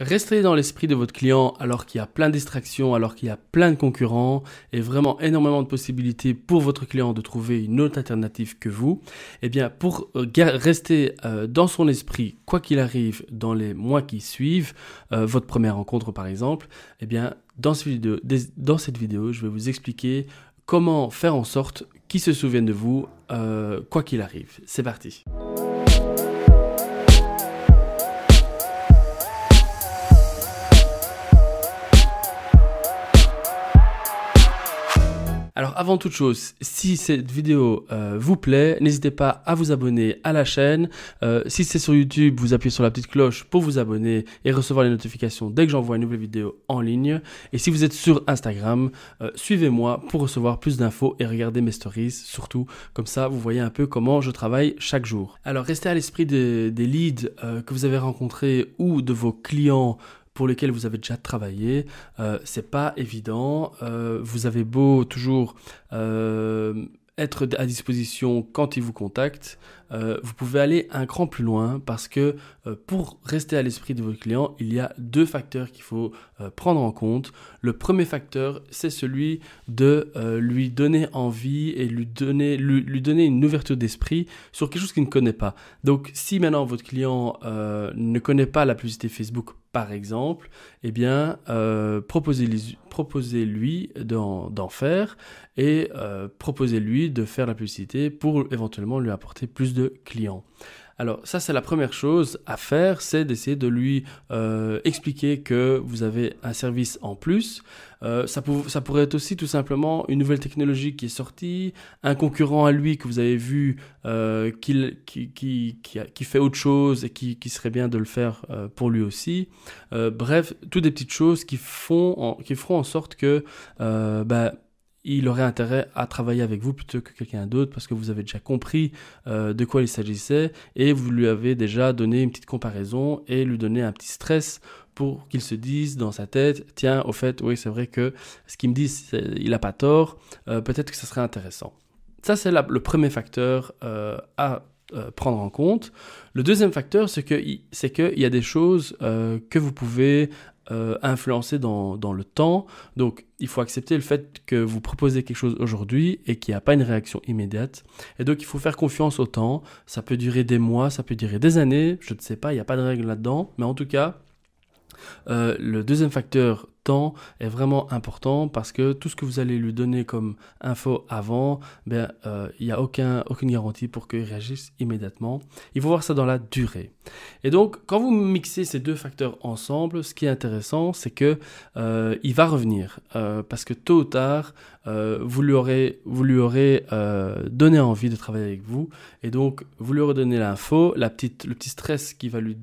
Rester dans l'esprit de votre client alors qu'il y a plein de distractions, alors qu'il y a plein de concurrents et vraiment énormément de possibilités pour votre client de trouver une autre alternative que vous, eh bien pour euh, rester euh, dans son esprit, quoi qu'il arrive dans les mois qui suivent, euh, votre première rencontre par exemple, eh bien dans cette vidéo, je vais vous expliquer comment faire en sorte qu'il se souvienne de vous, quoi qu'il arrive. C'est parti. Alors avant toute chose, si cette vidéo euh, vous plaît, n'hésitez pas à vous abonner à la chaîne. Euh, si c'est sur YouTube, vous appuyez sur la petite cloche pour vous abonner et recevoir les notifications dès que j'envoie une nouvelle vidéo en ligne. Et si vous êtes sur Instagram, euh, suivez-moi pour recevoir plus d'infos et regarder mes stories surtout. Comme ça, vous voyez un peu comment je travaille chaque jour. Alors restez à l'esprit des, des leads que vous avez rencontrés ou de vos clients pour lesquels vous avez déjà travaillé, euh, c'est pas évident. Euh, vous avez beau toujours euh, être à disposition quand ils vous contactent, euh, vous pouvez aller un cran plus loin parce que euh, pour rester à l'esprit de votre client, il y a deux facteurs qu'il faut euh, prendre en compte. Le premier facteur, c'est celui de lui donner envie et lui donner, lui, donner une ouverture d'esprit sur quelque chose qu'il ne connaît pas. Donc si maintenant votre client ne connaît pas la publicité Facebook, par exemple, eh bien, proposez-lui d'en faire et proposez-lui de faire la publicité pour éventuellement lui apporter plus de client. Alors ça c'est la première chose à faire, c'est d'essayer de lui euh, expliquer que vous avez un service en plus. Euh, ça, ça, pourrait être aussi tout simplement une nouvelle technologie qui est sortie, un concurrent à lui que vous avez vu euh, qui, fait autre chose et qui, serait bien de le faire pour lui aussi. bref, toutes des petites choses qui, font qui feront en sorte que... Bah, il aurait intérêt à travailler avec vous plutôt que quelqu'un d'autre parce que vous avez déjà compris euh, de quoi il s'agissait et vous lui avez déjà donné une petite comparaison et lui donné un petit stress pour qu'il se dise dans sa tête, tiens, au fait, oui, c'est vrai que ce qu'il me dit, il a pas tort, euh, peut-être que ça serait intéressant. Ça, c'est le premier facteur euh, à prendre en compte. Le deuxième facteur, c'est qu'il y a des choses que vous pouvez euh, influencé dans, dans, le temps. Donc il faut accepter le fait que vous proposez quelque chose aujourd'hui et qu'il n'y a pas une réaction immédiate. Et donc il faut faire confiance au temps. Ça peut durer des mois, ça peut durer des années, je ne sais pas, il n'y a pas de règle là-dedans. Mais en tout cas, euh, le deuxième facteur temps est vraiment important parce que tout ce que vous allez lui donner comme info avant, ben, euh, il ben, n'y a aucun, aucune garantie pour qu'il réagisse immédiatement. Il faut voir ça dans la durée. Et donc, quand vous mixez ces deux facteurs ensemble, ce qui est intéressant, c'est que euh, il va revenir euh, parce que tôt ou tard, vous lui aurez, vous lui aurez donné envie de travailler avec vous et donc vous lui redonnez l'info, la petite, le petit stress qui va lui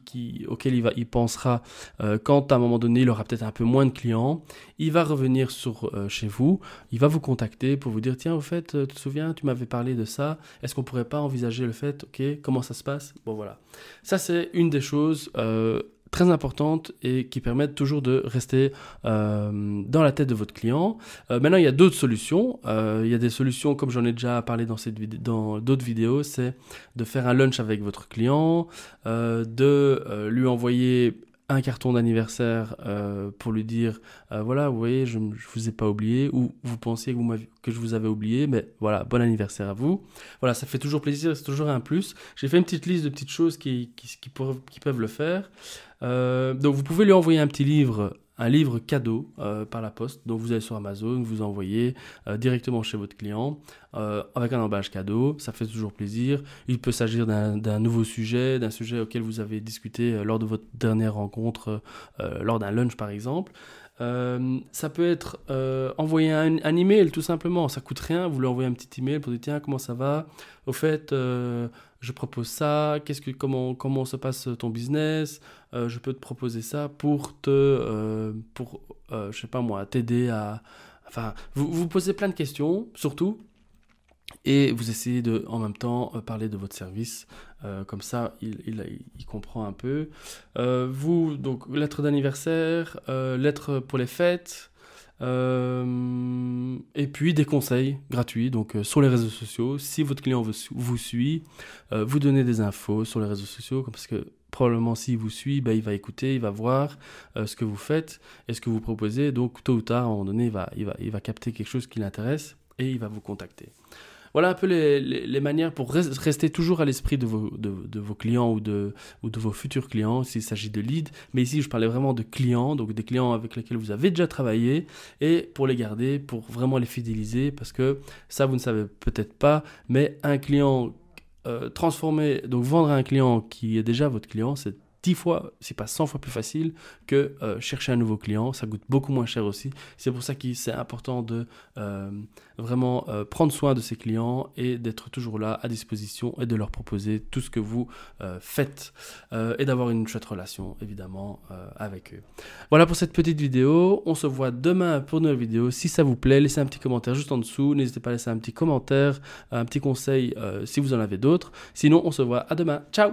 qui, auquel il, va, il pensera euh, quand à un moment donné il aura peut-être un peu moins de clients, il va revenir sur, euh, chez vous, il va vous contacter pour vous dire tiens au fait euh, tu te souviens tu m'avais parlé de ça, est-ce qu'on pourrait pas envisager le fait ok comment ça se passe bon voilà ça c'est une des choses très importantes et qui permettent toujours de rester euh, dans la tête de votre client. Euh, maintenant, il y a d'autres solutions. Euh, il y a des solutions, comme j'en ai déjà parlé dans, cette dans d'autres vidéos, c'est de faire un lunch avec votre client, de lui envoyer un carton d'anniversaire euh, pour lui dire euh, voilà vous voyez je ne vous ai pas oublié ou vous pensiez que, vous que je vous avais oublié mais voilà bon anniversaire à vous voilà ça fait toujours plaisir c'est toujours un plus j'ai fait une petite liste de petites choses qui, qui, qui, qui peuvent le faire euh, donc vous pouvez lui envoyer un petit livre un livre cadeau euh, par la poste. Donc vous allez sur Amazon, vous envoyez euh, directement chez votre client euh, avec un emballage cadeau. Ça fait toujours plaisir. Il peut s'agir d'un nouveau sujet, d'un sujet auquel vous avez discuté lors de votre dernière rencontre, lors d'un lunch par exemple. Euh, ça peut être euh, envoyer un, email tout simplement, ça coûte rien, vous lui envoyez un petit email pour dire tiens comment ça va, au fait euh, je propose ça, qu'est-ce que comment comment se passe ton business, je peux te proposer ça pour te pour je sais pas moi t'aider à enfin vous vous posez plein de questions surtout et vous essayez de, en même temps, euh, parler de votre service. Euh, comme ça, il, comprend un peu. Euh, vous, donc, lettre d'anniversaire, lettre pour les fêtes, et puis des conseils gratuits, donc sur les réseaux sociaux. Si votre client vous, suit, vous donnez des infos sur les réseaux sociaux, parce que probablement s'il vous suit, bah, il va écouter, il va voir ce que vous faites et ce que vous proposez. Donc tôt ou tard, à un moment donné, il il va capter quelque chose qui l'intéresse et il va vous contacter voilà un peu les, manières pour rester toujours à l'esprit de vos, clients ou de, vos futurs clients s'il s'agit de leads. Mais ici, je parlais vraiment de clients, donc des clients avec lesquels vous avez déjà travaillé et pour les garder, pour vraiment les fidéliser parce que ça, vous ne savez peut-être pas, mais un client euh, transformé, donc vendre un client qui est déjà votre client, c'est 10 fois, si pas 100 fois plus facile que euh, chercher un nouveau client. Ça coûte beaucoup moins cher aussi. C'est pour ça que c'est important de euh, vraiment euh, prendre soin de ses clients et d'être toujours là à disposition et de leur proposer tout ce que vous faites et d'avoir une chouette relation évidemment avec eux. Voilà pour cette petite vidéo. On se voit demain pour une nouvelle vidéo. Si ça vous plaît, laissez un petit commentaire juste en dessous. N'hésitez pas à laisser un petit commentaire, un petit conseil si vous en avez d'autres. Sinon, on se voit à demain. Ciao